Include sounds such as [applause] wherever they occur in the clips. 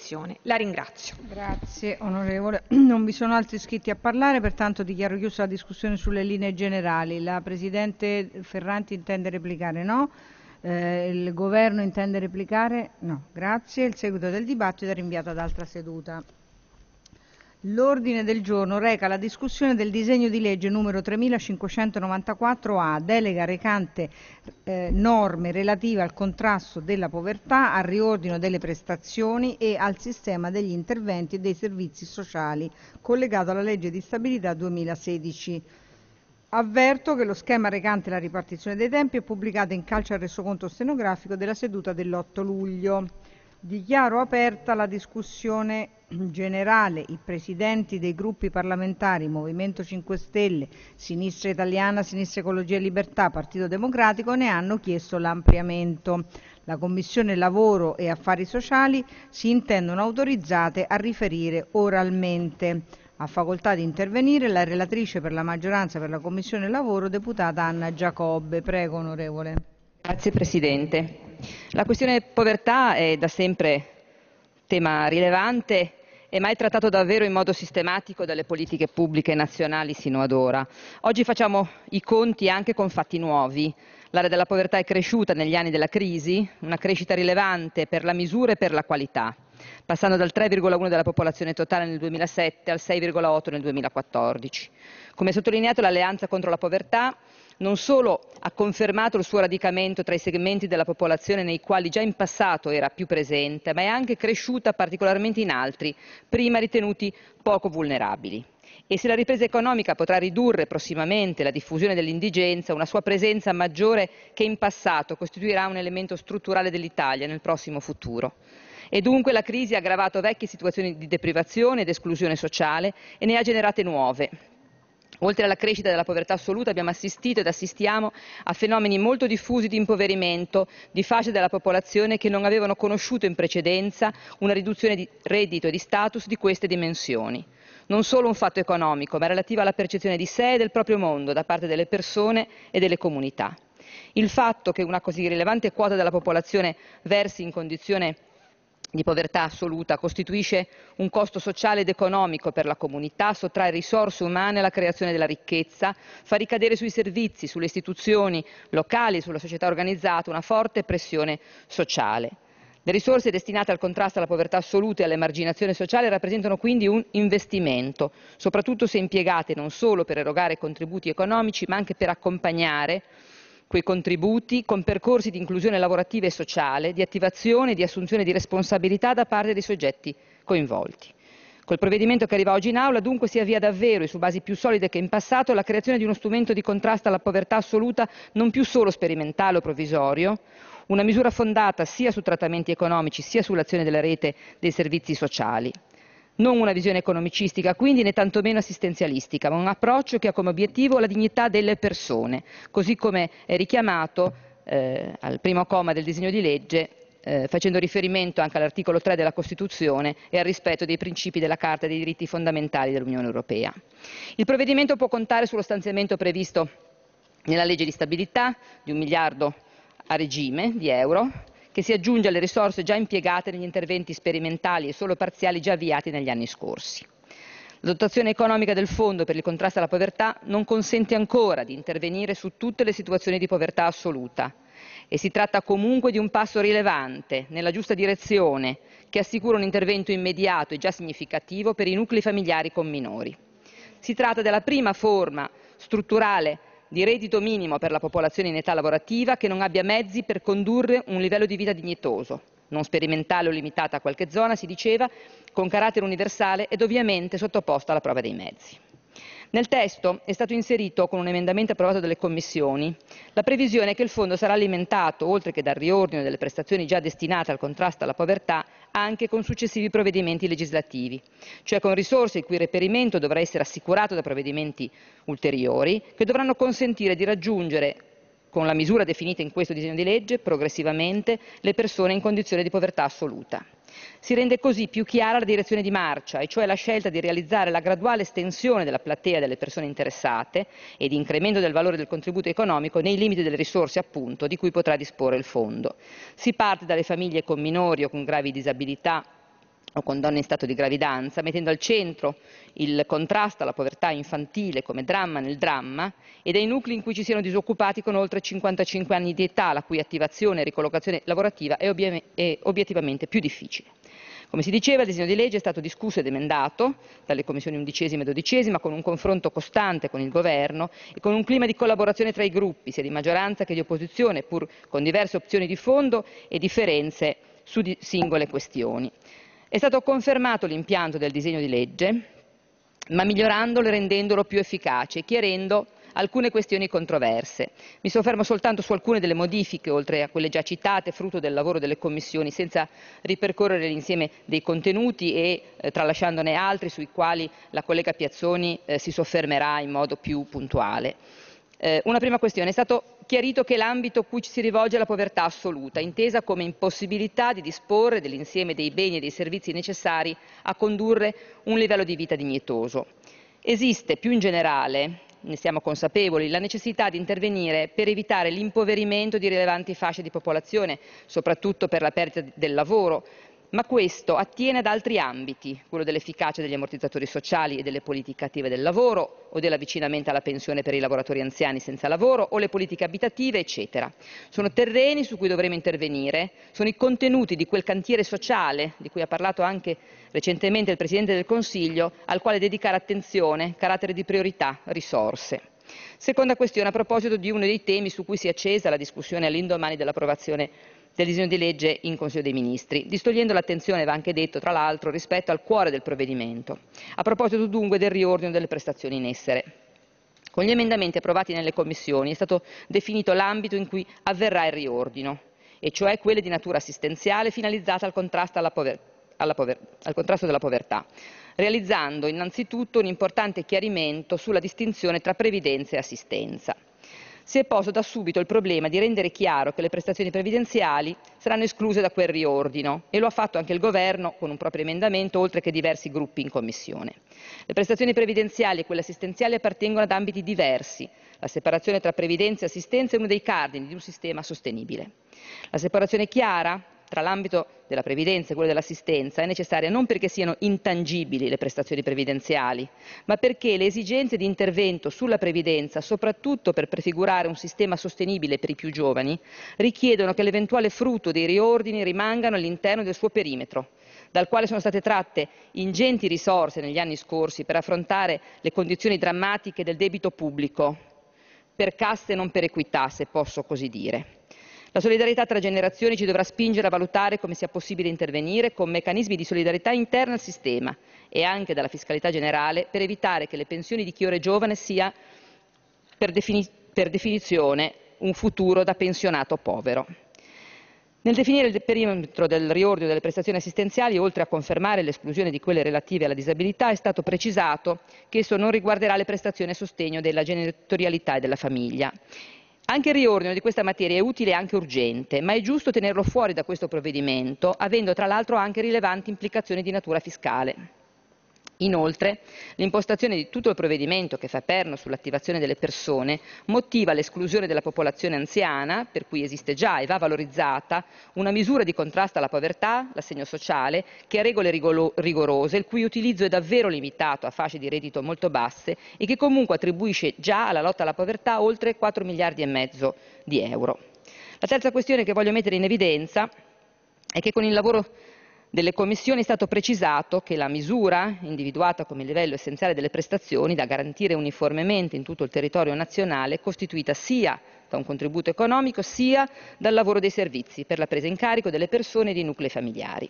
considerazione. La ringrazio. Grazie onorevole. [clears throat] Non vi sono altri iscritti a parlare, pertanto dichiaro chiusa la discussione sulle linee generali. La Presidente Ferranti intende replicare no? Eh, il Governo intende replicare no? Grazie. Il seguito del dibattito è rinviato ad altra seduta. L'ordine del giorno reca la discussione del disegno di legge numero 3594A, delega recante eh, norme relative al contrasto della povertà, al riordino delle prestazioni e al sistema degli interventi e dei servizi sociali, collegato alla legge di stabilità 2016. Avverto che lo schema recante la ripartizione dei tempi è pubblicato in calcio al resoconto stenografico della seduta dell'8 luglio. Dichiaro aperta la discussione generale. I presidenti dei gruppi parlamentari Movimento 5 Stelle, Sinistra Italiana, Sinistra Ecologia e Libertà, Partito Democratico ne hanno chiesto l'ampliamento. La Commissione Lavoro e Affari Sociali si intendono autorizzate a riferire oralmente. A facoltà di intervenire la relatrice per la maggioranza per la Commissione Lavoro, deputata Anna Giacobbe. Prego, onorevole. Grazie Presidente. La questione povertà è da sempre tema rilevante e mai trattato davvero in modo sistematico dalle politiche pubbliche nazionali sino ad ora. Oggi facciamo i conti anche con fatti nuovi. L'area della povertà è cresciuta negli anni della crisi, una crescita rilevante per la misura e per la qualità, passando dal 3,1 della popolazione totale nel 2007 al 6,8 nel 2014. Come sottolineato l'alleanza contro la povertà non solo ha confermato il suo radicamento tra i segmenti della popolazione nei quali già in passato era più presente, ma è anche cresciuta particolarmente in altri, prima ritenuti poco vulnerabili. E se la ripresa economica potrà ridurre prossimamente la diffusione dell'indigenza, una sua presenza maggiore che in passato costituirà un elemento strutturale dell'Italia nel prossimo futuro. E dunque la crisi ha aggravato vecchie situazioni di deprivazione ed esclusione sociale e ne ha generate nuove, Oltre alla crescita della povertà assoluta abbiamo assistito ed assistiamo a fenomeni molto diffusi di impoverimento di fasce della popolazione che non avevano conosciuto in precedenza una riduzione di reddito e di status di queste dimensioni. Non solo un fatto economico, ma relativa alla percezione di sé e del proprio mondo da parte delle persone e delle comunità. Il fatto che una così rilevante quota della popolazione versi in condizione di povertà assoluta costituisce un costo sociale ed economico per la comunità, sottrae risorse umane alla creazione della ricchezza, fa ricadere sui servizi, sulle istituzioni locali e sulla società organizzata una forte pressione sociale. Le risorse destinate al contrasto alla povertà assoluta e all'emarginazione sociale rappresentano quindi un investimento, soprattutto se impiegate non solo per erogare contributi economici, ma anche per accompagnare quei contributi con percorsi di inclusione lavorativa e sociale, di attivazione e di assunzione di responsabilità da parte dei soggetti coinvolti. Col provvedimento che arriva oggi in aula dunque si avvia davvero e su basi più solide che in passato la creazione di uno strumento di contrasto alla povertà assoluta non più solo sperimentale o provvisorio, una misura fondata sia su trattamenti economici sia sull'azione della rete dei servizi sociali. Non una visione economicistica, quindi, né tantomeno assistenzialistica, ma un approccio che ha come obiettivo la dignità delle persone, così come è richiamato eh, al primo comma del disegno di legge eh, facendo riferimento anche all'articolo 3 della Costituzione e al rispetto dei principi della Carta dei diritti fondamentali dell'Unione Europea. Il provvedimento può contare sullo stanziamento previsto nella legge di stabilità di un miliardo a regime di euro che si aggiunge alle risorse già impiegate negli interventi sperimentali e solo parziali già avviati negli anni scorsi. La dotazione economica del Fondo per il contrasto alla povertà non consente ancora di intervenire su tutte le situazioni di povertà assoluta e si tratta comunque di un passo rilevante nella giusta direzione che assicura un intervento immediato e già significativo per i nuclei familiari con minori. Si tratta della prima forma strutturale di reddito minimo per la popolazione in età lavorativa che non abbia mezzi per condurre un livello di vita dignitoso, non sperimentale o limitata a qualche zona, si diceva, con carattere universale ed ovviamente sottoposta alla prova dei mezzi. Nel testo è stato inserito, con un emendamento approvato dalle commissioni, la previsione che il fondo sarà alimentato, oltre che dal riordino delle prestazioni già destinate al contrasto alla povertà, anche con successivi provvedimenti legislativi, cioè con risorse il cui reperimento dovrà essere assicurato da provvedimenti ulteriori che dovranno consentire di raggiungere con la misura definita in questo disegno di legge, progressivamente, le persone in condizione di povertà assoluta. Si rende così più chiara la direzione di marcia, e cioè la scelta di realizzare la graduale estensione della platea delle persone interessate e di incremento del valore del contributo economico nei limiti delle risorse, appunto, di cui potrà disporre il Fondo. Si parte dalle famiglie con minori o con gravi disabilità o con donne in stato di gravidanza, mettendo al centro il contrasto alla povertà infantile come dramma nel dramma e dei nuclei in cui ci siano disoccupati con oltre 55 anni di età, la cui attivazione e ricollocazione lavorativa è, è obiettivamente più difficile. Come si diceva, il disegno di legge è stato discusso ed emendato dalle commissioni undicesima e dodicesima con un confronto costante con il governo e con un clima di collaborazione tra i gruppi, sia di maggioranza che di opposizione, pur con diverse opzioni di fondo e differenze su di singole questioni. È stato confermato l'impianto del disegno di legge, ma migliorandolo e rendendolo più efficace, chiarendo alcune questioni controverse. Mi soffermo soltanto su alcune delle modifiche, oltre a quelle già citate, frutto del lavoro delle commissioni, senza ripercorrere l'insieme dei contenuti e eh, tralasciandone altri sui quali la collega Piazzoni eh, si soffermerà in modo più puntuale. Eh, una prima questione, è stato chiarito che l'ambito a cui ci si rivolge è la povertà assoluta, intesa come impossibilità di disporre dell'insieme dei beni e dei servizi necessari a condurre un livello di vita dignitoso. Esiste più in generale, ne siamo consapevoli, la necessità di intervenire per evitare l'impoverimento di rilevanti fasce di popolazione, soprattutto per la perdita del lavoro, ma questo attiene ad altri ambiti, quello dell'efficacia degli ammortizzatori sociali e delle politiche attive del lavoro, o dell'avvicinamento alla pensione per i lavoratori anziani senza lavoro, o le politiche abitative, eccetera. Sono terreni su cui dovremo intervenire, sono i contenuti di quel cantiere sociale, di cui ha parlato anche recentemente il Presidente del Consiglio, al quale dedicare attenzione, carattere di priorità, risorse. Seconda questione, a proposito di uno dei temi su cui si è accesa la discussione all'indomani dell'approvazione del disegno di legge in Consiglio dei Ministri, distogliendo l'attenzione, va anche detto, tra l'altro, rispetto al cuore del provvedimento, a proposito dunque del riordino delle prestazioni in essere. Con gli emendamenti approvati nelle commissioni è stato definito l'ambito in cui avverrà il riordino, e cioè quelle di natura assistenziale finalizzata al contrasto, alla alla al contrasto della povertà, realizzando innanzitutto un importante chiarimento sulla distinzione tra previdenza e assistenza si è posto da subito il problema di rendere chiaro che le prestazioni previdenziali saranno escluse da quel riordino e lo ha fatto anche il Governo con un proprio emendamento, oltre che diversi gruppi in Commissione. Le prestazioni previdenziali e quelle assistenziali appartengono ad ambiti diversi. La separazione tra previdenza e assistenza è uno dei cardini di un sistema sostenibile. La separazione chiara tra l'ambito della previdenza e quello dell'assistenza è necessaria non perché siano intangibili le prestazioni previdenziali, ma perché le esigenze di intervento sulla previdenza, soprattutto per prefigurare un sistema sostenibile per i più giovani, richiedono che l'eventuale frutto dei riordini rimangano all'interno del suo perimetro, dal quale sono state tratte ingenti risorse negli anni scorsi per affrontare le condizioni drammatiche del debito pubblico, per casse non per equità, se posso così dire. La solidarietà tra generazioni ci dovrà spingere a valutare come sia possibile intervenire con meccanismi di solidarietà interna al sistema e anche dalla fiscalità generale per evitare che le pensioni di chi ora è giovane sia per, defini per definizione un futuro da pensionato povero. Nel definire il perimetro del riordino delle prestazioni assistenziali, oltre a confermare l'esclusione di quelle relative alla disabilità, è stato precisato che esso non riguarderà le prestazioni a sostegno della genitorialità e della famiglia anche il riordino di questa materia è utile e anche urgente, ma è giusto tenerlo fuori da questo provvedimento, avendo tra l'altro anche rilevanti implicazioni di natura fiscale. Inoltre, l'impostazione di tutto il provvedimento che fa perno sull'attivazione delle persone motiva l'esclusione della popolazione anziana, per cui esiste già e va valorizzata, una misura di contrasto alla povertà, l'assegno sociale, che ha regole rigorose, il cui utilizzo è davvero limitato a fasce di reddito molto basse e che comunque attribuisce già alla lotta alla povertà oltre 4 miliardi e mezzo di euro. La terza questione che voglio mettere in evidenza è che con il lavoro delle commissioni è stato precisato che la misura, individuata come livello essenziale delle prestazioni da garantire uniformemente in tutto il territorio nazionale, è costituita sia da un contributo economico sia dal lavoro dei servizi per la presa in carico delle persone e dei nuclei familiari.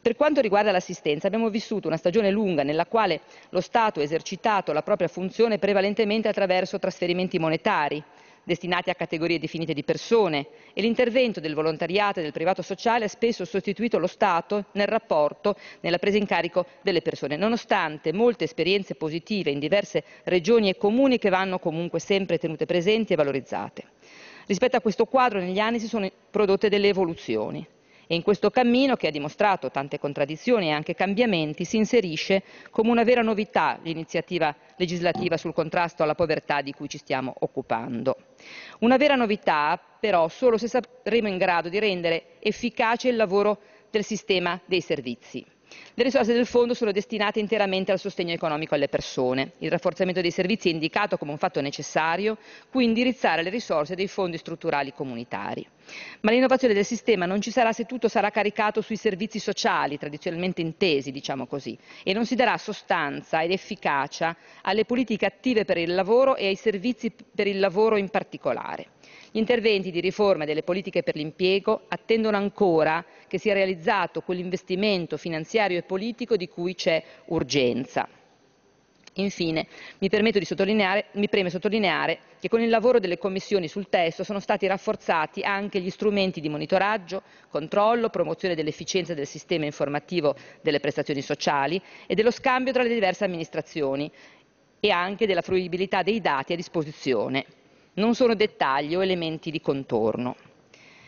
Per quanto riguarda l'assistenza, abbiamo vissuto una stagione lunga nella quale lo Stato ha esercitato la propria funzione prevalentemente attraverso trasferimenti monetari, destinati a categorie definite di persone e l'intervento del volontariato e del privato sociale ha spesso sostituito lo Stato nel rapporto, nella presa in carico delle persone, nonostante molte esperienze positive in diverse regioni e comuni che vanno comunque sempre tenute presenti e valorizzate. Rispetto a questo quadro negli anni si sono prodotte delle evoluzioni. E in questo cammino, che ha dimostrato tante contraddizioni e anche cambiamenti, si inserisce come una vera novità l'iniziativa legislativa sul contrasto alla povertà di cui ci stiamo occupando. Una vera novità, però, solo se saremo in grado di rendere efficace il lavoro del sistema dei servizi. Le risorse del fondo sono destinate interamente al sostegno economico alle persone. Il rafforzamento dei servizi è indicato come un fatto necessario, cui indirizzare le risorse dei fondi strutturali comunitari. Ma l'innovazione del sistema non ci sarà se tutto sarà caricato sui servizi sociali, tradizionalmente intesi, diciamo così, e non si darà sostanza ed efficacia alle politiche attive per il lavoro e ai servizi per il lavoro in particolare. Gli interventi di riforma delle politiche per l'impiego attendono ancora che sia realizzato quell'investimento finanziario e politico di cui c'è urgenza. Infine, mi, mi, preme sottolineare che con il lavoro delle commissioni sul testo sono stati rafforzati anche gli strumenti di monitoraggio, controllo, promozione dell'efficienza del sistema informativo delle prestazioni sociali e dello scambio tra le diverse amministrazioni e anche della fruibilità dei dati a disposizione. Non sono dettagli o elementi di contorno.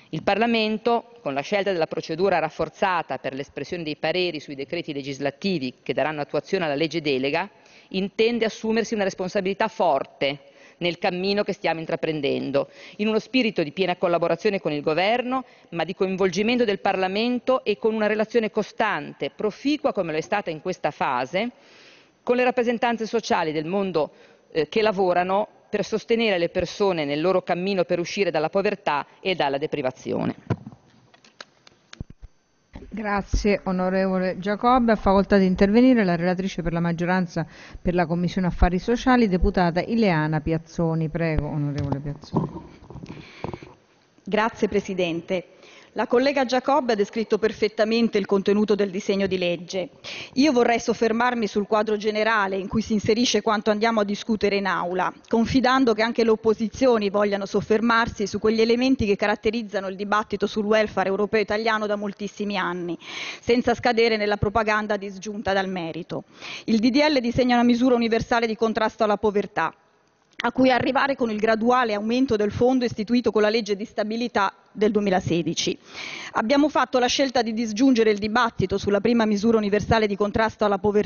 Il Parlamento, con la scelta della procedura rafforzata per l'espressione dei pareri sui decreti legislativi che daranno attuazione alla legge delega, intende assumersi una responsabilità forte nel cammino che stiamo intraprendendo, in uno spirito di piena collaborazione con il Governo, ma di coinvolgimento del Parlamento e con una relazione costante, proficua come lo è stata in questa fase, con le rappresentanze sociali del mondo eh, che lavorano per sostenere le persone nel loro cammino per uscire dalla povertà e dalla deprivazione. Grazie onorevole Giacobbe. A facoltà di intervenire la relatrice per la maggioranza per la Commissione Affari Sociali, deputata Ileana Piazzoni. Prego onorevole Piazzoni. Grazie Presidente. La collega Giacobbe ha descritto perfettamente il contenuto del disegno di legge. Io vorrei soffermarmi sul quadro generale in cui si inserisce quanto andiamo a discutere in aula, confidando che anche le opposizioni vogliano soffermarsi su quegli elementi che caratterizzano il dibattito sul welfare europeo italiano da moltissimi anni, senza scadere nella propaganda disgiunta dal merito. Il DDL disegna una misura universale di contrasto alla povertà a cui arrivare con il graduale aumento del fondo istituito con la legge di stabilità del 2016. Abbiamo fatto la scelta di disgiungere il dibattito sulla prima misura universale di contrasto alla povertà